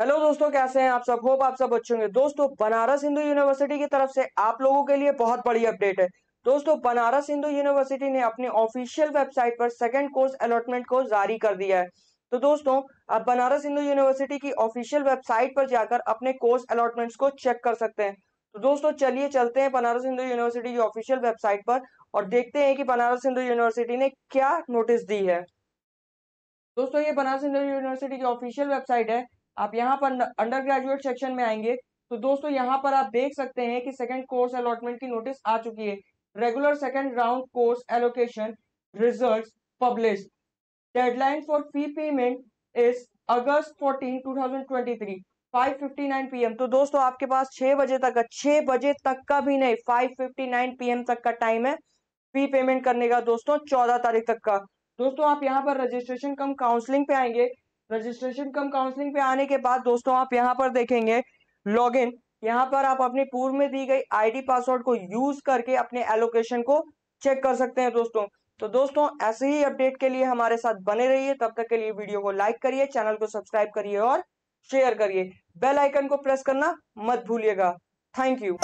hello दोस्तों कैसे हैं आप सब होप आप सब अच्छे होंगे दोस्तों बनारस हिंदू यूनिवर्सिटी की तरफ से आप लोगों के लिए बहुत बड़ी अपडेट है दोस्तों बनारस हिंदू यूनिवर्सिटी ने अपने ऑफिशियल वेबसाइट पर सेकंड कोर्स अलॉटमेंट को जारी कर दिया है तो दोस्तों आप बनारस हिंदू यूनिवर्सिटी की ऑफिशियल वेबसाइट पर जाकर अपने कोर्स अलॉटमेंट्स को चेक कर सकते हैं तो दोस्तों चलिए चलते हैं बनारस हिंदू यूनिवर्सिटी की ऑफिशियल वेबसाइट पर और देखते हैं कि बनारस हिंदू यूनिवर्सिटी ने क्या नोटिस दी है दोस्तों ये बनारस हिंदू यूनिवर्सिटी की ऑफिशियल वेबसाइट है आप यहाँ पर अंडर ग्रेजुएट सेक्शन में आएंगे तो दोस्तों यहाँ पर आप देख सकते हैं कि सेकंड कोर्स अलॉटमेंट की नोटिस आ चुकी है regular second round course allocation result publish deadline for fee payment is August 14 2023 5:59 PM तो दोस्तों आपके पास छह बजे तक का बजे तक का भी नहीं फाइव पीएम तक का टाइम है फी पेमेंट करने का दोस्तों चौदह तारीख तक का दोस्तों आप यहाँ पर रजिस्ट्रेशन कम काउंसलिंग पे आएंगे रजिस्ट्रेशन कम काउंसलिंग पे आने के बाद दोस्तों आप यहाँ पर देखेंगे लॉग इन यहाँ पर आप अपने पूर्व में दी गई आईडी पासवर्ड को यूज करके अपने एलोकेशन को चेक कर सकते हैं दोस्तों तो दोस्तों ऐसे ही अपडेट के लिए हमारे साथ बने रहिए तब तक के लिए वीडियो को लाइक करिए चैनल को सब्सक्राइब करिए और शेयर करिए बेल आइकन को प्रेस करना मत भूलिएगा थैंक यू